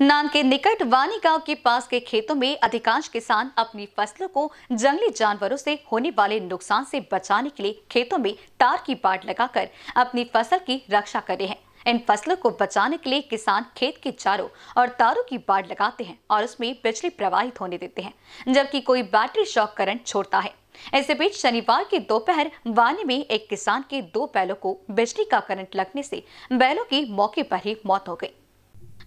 नान के निकट वानी गांव के पास के खेतों में अधिकांश किसान अपनी फसलों को जंगली जानवरों से होने वाले नुकसान से बचाने के लिए खेतों में तार की बाट लगाकर अपनी फसल की रक्षा कर रहे हैं इन फसलों को बचाने के लिए किसान खेत के चारों और तारों की बाढ़ लगाते हैं और उसमें बिजली प्रवाहित होने देते हैं जबकि कोई बैटरी शॉक करंट छोड़ता है इसी बीच शनिवार की दोपहर वानी में एक किसान के दो बैलों को बिजली का करंट लगने से बैलों की मौके पर ही मौत हो गई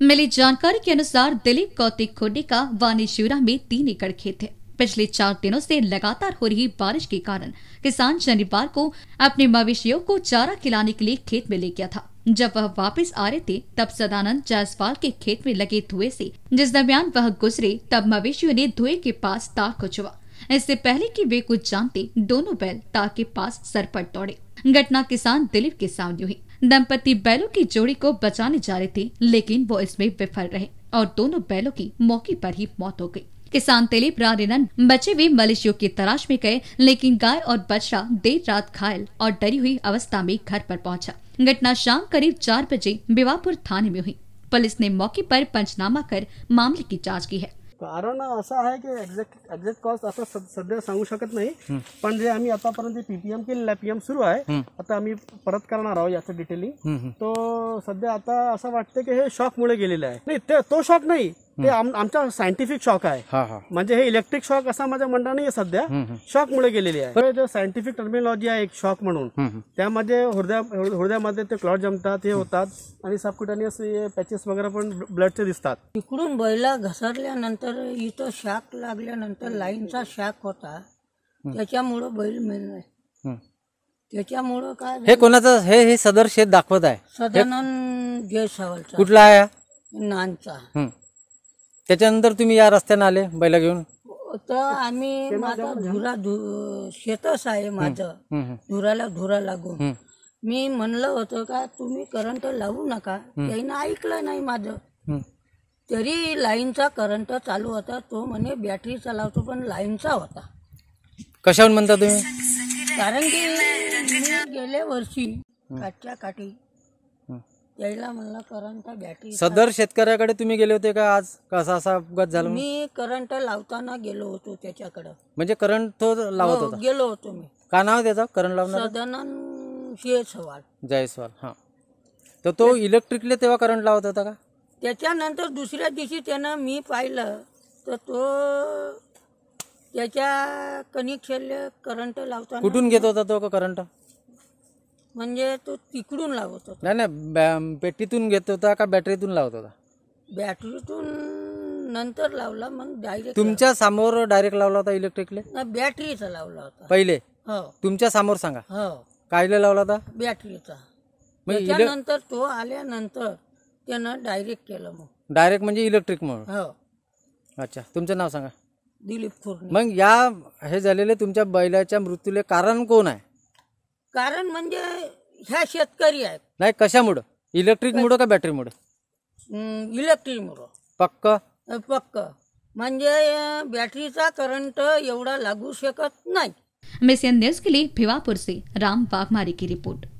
मिली जानकारी के अनुसार दिलीप कौतिक खुड्डी का वानीशूरा में तीन एकड़ खेत है पिछले चार दिनों से लगातार हो रही बारिश के कारण किसान शनिवार को अपने मवेशियों को चारा खिलाने के लिए खेत में ले गया था जब वह वापस आ रहे थे तब सदानंद जायसवाल के खेत में लगे धुएं से जिस दरमियान वह गुजरे तब मवेशियों ने धुएं के पास तार को छुआ इससे पहले कि वे कुछ जानते दोनों बैल तार के पास सरपट दौड़े घटना किसान दिलीप के सामने हुई दंपति बैलों की जोड़ी को बचाने जा रहे थे लेकिन वो इसमें विफल रहे और दोनों बैलों की मौके पर ही मौत हो गई किसान दिलीप रारेनन बचे हुए मलेशियों की तलाश में गए लेकिन गाय और बछड़ा देर रात घायल और डरी हुई अवस्था में घर पर पहुंचा। घटना शाम करीब चार बजे बिवापुर थाने में हुई पुलिस ने मौके पर पंचनामा कर मामले की जांच की है कारण असं आहे की एक्झॅक्ट एक्झॅक्ट कॉस्ट असं सध्या सांगू शकत नाही पण जे आम्ही आतापर्यंत पीपीएम आहे पीएम सुरू आहे आता आम्ही परत करणार आहोत याचं डिटेलिंग तो सध्या आता असं वाटतं की हे शॉकमुळे गेलेलं आहे नाही तो शॉक नाही ते आमचा सायंटिफिक शॉक आहे म्हणजे हे इलेक्ट्रिक शॉक असा माझ्या म्हणणं नाही सध्या शॉक मुळे गेलेली आहे सायंटिफिक टर्मिनॉलॉजी आहे एक शॉक म्हणून त्यामध्ये हृदया हृदयामध्ये ते क्लॉट जमतात हे होतात आणि सबक्युटानियस पॅचेस वगैरे पण ब्लडचे दिसतात इकडून बैला घसरल्यानंतर इथं शॉक लागल्यानंतर लाईनचा शॉक होता त्याच्यामुळे बैल मिळणार त्याच्यामुळे काय हे कोणाचं हे हे सदर शेत दाखवत आहे सदानंद जयसावल कुठला आहे नानचा त्याच्यानंतर तुम्ही या रस्त्याने आले बैला घेऊन तर आम्ही माझा धुरा शेतच आहे माझं धुराला धुरा लागून मी म्हणलं होतं का तुम्ही करंट लावू नका त्यानं ऐकलं नाही माझं तरी लाईनचा करंट चालू होता तो म्हणे बॅटरी चालवतो पण लाईनचा होता कशावर म्हणता तुम्ही कारण की गेल्या वर्षी काठच्या काठी यायला म्हणला करंट बॅटरी सदर शेतकऱ्याकडे तुम्ही गेले होते का आज कसा असा अपघात झाला मी करंट लावताना गेलो होतो त्याच्याकडे म्हणजे करंट तो लावत हो, होता गेलो होतो मी का नाव त्याचा करंट लावणार सदानंद जय सवाल हा तर तो इलेक्ट्रिकले तेव्हा करंट लावत होता का त्याच्यानंतर दुसऱ्या दिवशी त्यानं मी पाहिलं तर तो त्याच्या कनेक्शनले करंट लावताना कुठून घेत होता तो का करंट म्हणजे तो तिकडून लावत होता नाही नाही पेटीतून घेत होता का बॅटरीतून लावत होता बॅटरीतून नंतर लावला मग डायरेक्ट तुमच्या समोर डायरेक्ट लावला होता इलेक्ट्रिकले बॅटरीचा लावला होता पहिले हो तुमच्या समोर सांगा हो कायले लावला होता बॅटरीचा त्याच्यानंतर तो आल्यानंतर त्यानं डायरेक्ट केलं मग डायरेक्ट म्हणजे इलेक्ट्रिक म्हणून हो अच्छा तुमचं नाव सांगा दिलीप खुर्ने मग या हे झालेले तुमच्या बैलाच्या मृत्यूले कारण कोण आहे कारण म्हणजे ह्या शेतकरी आहेत नाही कशामुळं इलेक्ट्रिक मुळं का बॅटरी इलेक्ट्रिक मुळं पक्क पक्क म्हणजे बॅटरीचा करंट एवढा लागू शकत नाही एमएसएन न्यूज के लिए भिवापुर से राम की रिपोर्ट